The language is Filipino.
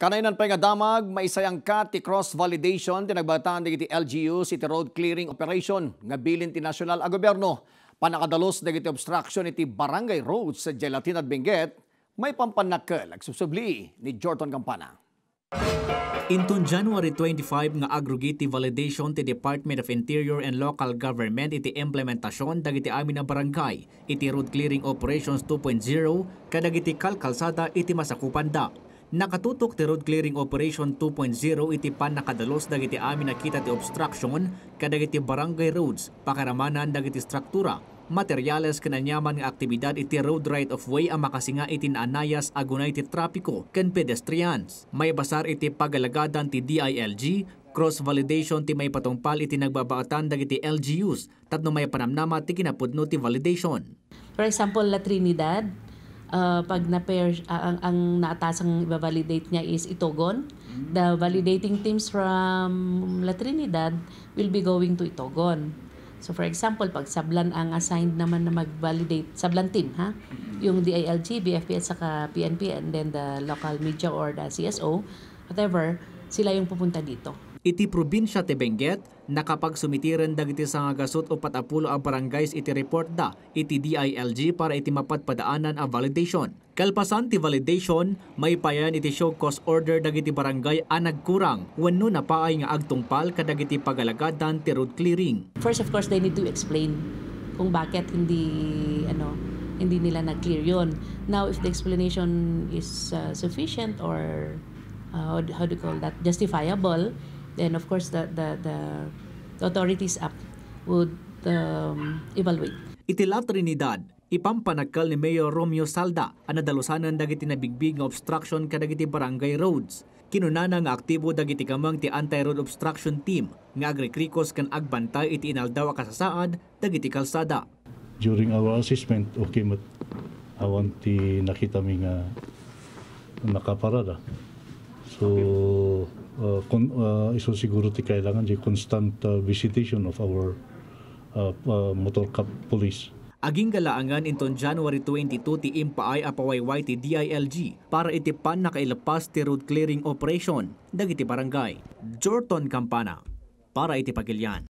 Kanainan pa nga damag, maisayang ka ti cross-validation tinagbataan digiti LGU City Road Clearing Operation nga bilin ti National a gobyerno. Panakadalos digiti obstruction iti Barangay Road sa Gelatin at Benguet, may pampanakel agsusubli ni Jordan Campana. Inton January 25 nga agrogiti validation ti Department of Interior and Local Government iti implementasyon dagiti amin na barangay iti road clearing operations 2.0 kadagiti kalkalsada iti masakupanda. Nakatutok ti road clearing operation 2.0 iti pan nakadalos dagiti amin nakita ti obstruction kadagiti barangay roads, pakaramanan dagiti struktura, materyales kananyaman nga aktibidad iti road right of way ang makasinga iti anayas agunay ti trapiko ken pedestrians. May basar iti pagalagadan ti DILG, cross-validation ti may patungpal iti nagbabaatan dagiti LGUs, tatno may panamnama ti kinapudno ti validation. For example, La Trinidad, uh, pag na pair uh, ang, ang naatasang i-validate niya is Itogon. The validating teams from La Trinidad will be going to Itogon. So for example, pag Sablan ang assigned naman na mag-validate, Sablan team ha, yung DILG, BFP at saka PNP and then the local media or the CSO, whatever, sila yung pupunta dito iti probinsya ti Benguet nakapagsumitiren dagiti sa o patapulo a barangays iti report da iti DILG para iti mapatpadaanan a validation. Kalpasan ti validation, may payan iti show cause order dagiti barangay a nagkurang wenno napaay nga agtungpal kadagiti pagalagadan ti road clearing. First of course they need to explain kung bakit hindi ano hindi nila na-clear yon. Now if the explanation is uh, sufficient or uh, how do you call that justifiable, and of course the the, the authorities up would um, evaluate. Itila Trinidad, ipampanagkal ni Mayor Romeo Salda ang nadalusanan dagiti nabigbig nga obstruction kadagiti barangay roads. Kinunana nga aktibo dagiti kamang ti anti-road obstruction team nga agrikrikos kan agbantay iti inaldaw a kasasaad dagiti kalsada. During our assessment, okay mat awan ti nakita mi nga nakaparada. So okay con, uh, iso siguro ti kailangan di constant uh, visitation of our uh, uh, motor cap police. Aging galaangan inton January 22 ti impaay apawayway ti DILG para itipan na kailapas ti road clearing operation dagiti barangay. Jorton Campana para iti pagilian.